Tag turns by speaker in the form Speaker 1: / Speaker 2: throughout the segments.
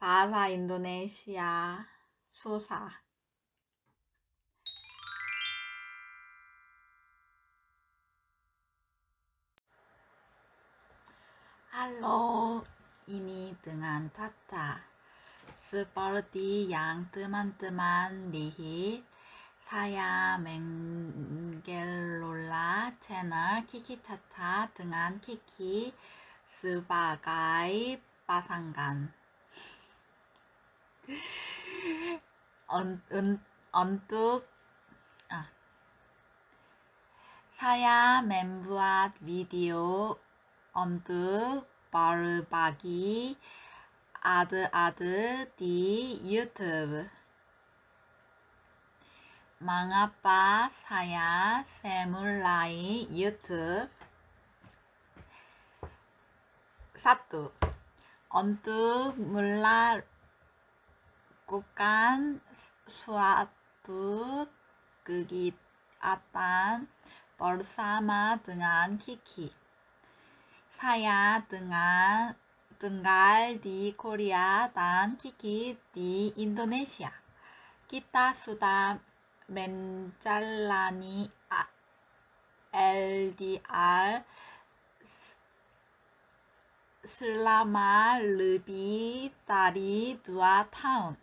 Speaker 1: 바사 인도네시아 수사 할로 이미 등한 차차 스퍼디 양 뜨만뜨만 리히 사야 맹겔롤라 채널 키키차차 등한 키키 스바가이 바상간 언, 은, 언뜻 아, 사야 멤브와 비디오 언뜻 바르바기 아드아드 디 유튜브 망아빠 사야 세물라이 유튜브 사투 언뜻 물라 국간 수아뚜 그기 아빤 벌사마 등한 키키 사야 등한 등갈 디 코리아 단 키키 디 인도네시아 기타 수다 맨잘라니 아, LDR 슬라마 르비 다리 두아 타운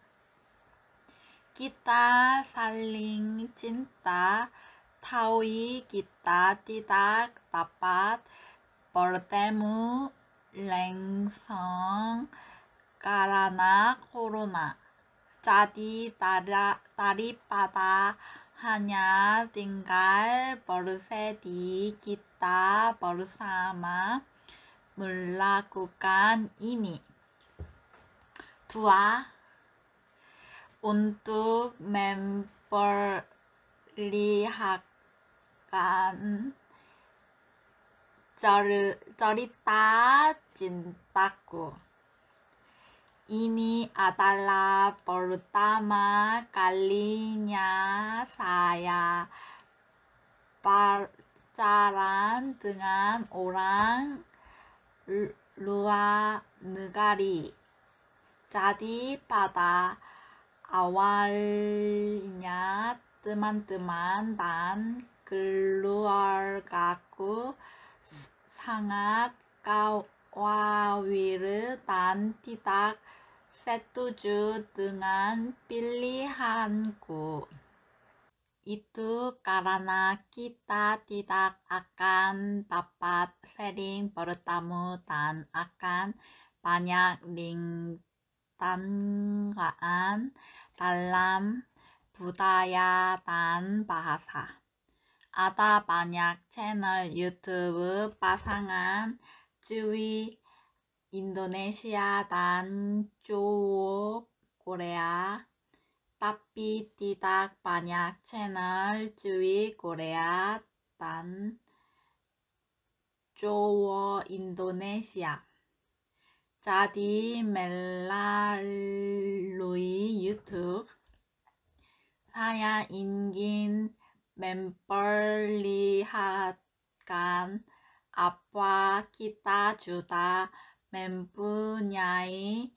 Speaker 1: kita saling cinta, tahu kita tidak dapat bertemu langsung karena corona. Jadi tadi pada hanya tinggal bersedih kita bersama melakukan ini. Dua, untuk memperlihatkan cerita cintaku. Ini adalah pertama kalinya saya pacaran dengan orang luar negeri. Jadi pada 아왈냐 뜨만뜨만 난 글루얼 가꾸 상앗 까와위르 난 티닥 세뚜주 등한 빌리한구 itu karena kita tidak akan dapat sering bertemu dan akan banyak link 단가안, 달람, 부다야, 단바하사. 아다 반약 채널 유튜브 빠상한 쯔위 인도네시아 단쪼옥 고레아 따삐 띠닥 반약 채널 쯔위 고레아 단 쪼워 인도네시아 Study Melalui YouTube 사야 인긴 멤벌리하간 아빠 기타 주다 멤분야의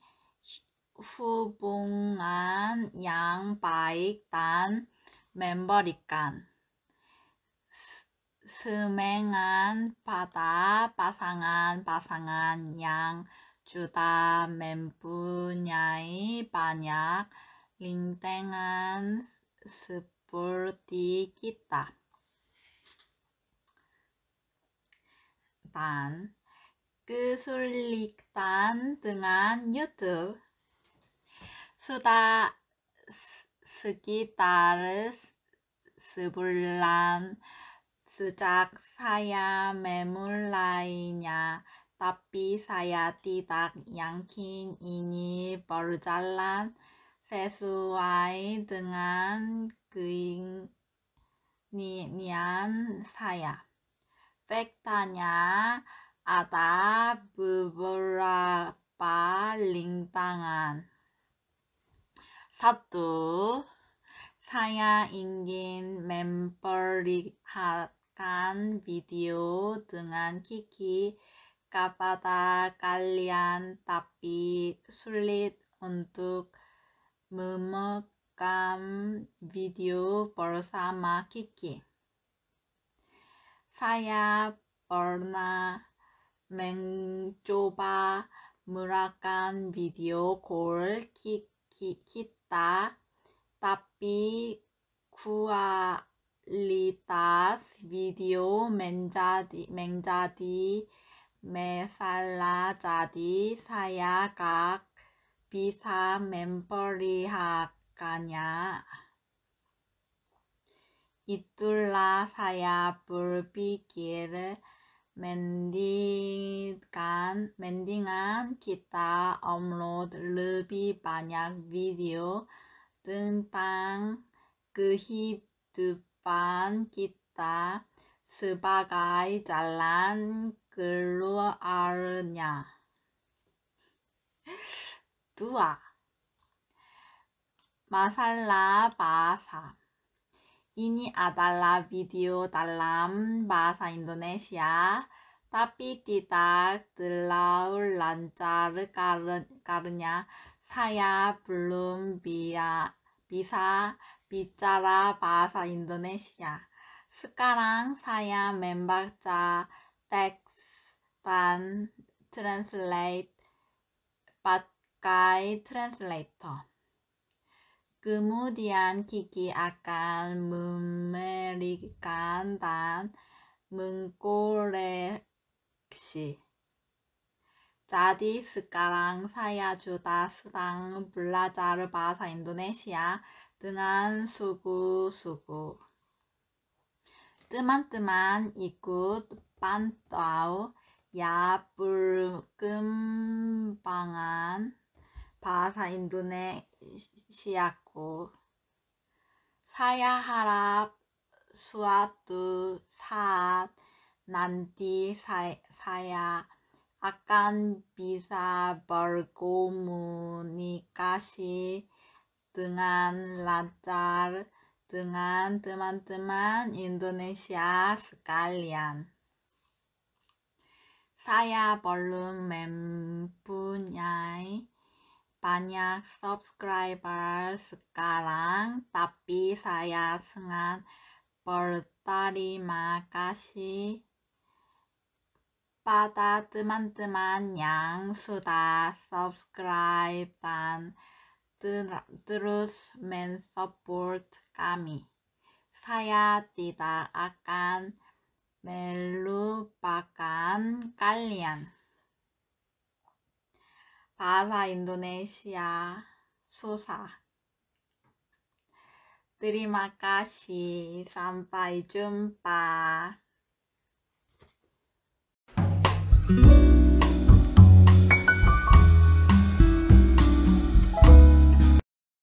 Speaker 1: 후봉한 양바익단 멤버리간 스맹한 바다 바상한 바상한 양 주다 멘부냐이 반약 링땡한 스포티 기타 단 kesulitan dengan YouTube. Sudah sekitar sebulan sejak saya memulainya. Tapi saya tidak yakin ini berjalan sesuai dengan keinginan saya. Faktanya ada beberapa rintangan. Satu, saya ingin memperlihatkan video dengan Kiki k e p a d a kalian tapi sulit untuk m e m e g a n g video bersama Kiki. Saya pernah mencoba merakan video call Kiki kita tapi kualitas video menjadi menjadi 메살라자디 사야각 비사 멤버리하가냐 이둘라 사야 불비길 멘딩한 멘딩한 기타 업로드 르비 반약 비디오 등방 그힙 두반 기타 스바가이 잘란 글로 알냐 두아 마살라 바사 이니 아달라 비디오 달람 바사 인도네시아 따삐띠다 들라울 란자르 까르, 까르냐 사야 블룸비아 비사 비자라 바사 인도네시아 스카랑 사야 멘박자 텍반 트랜슬레이트 바카이 트랜슬레이터 Kemudian Kiki akan memberikan dan mengkoreksi. Jadi sekarang saya sudah sedang belajar bahasa Indonesia dengan suku-suku. Teman-teman ikut pantau 야불금방한 바사 인도네시아고 사야하랍 수아뚜 사앗 난디 사야 아깐 비사 벌고무니까시 등한 라잘 등한 드만드만 인도네시아 스칼리안 Saya belum mempunyai banyak subscriber sekarang, tapi saya sangat berterima kasih pada teman-teman yang sudah subscribe dan terus mensupport kami. Saya tidak akan melupakan kalian. Bahasa Indonesia susah. Terima kasih, sampai jumpa.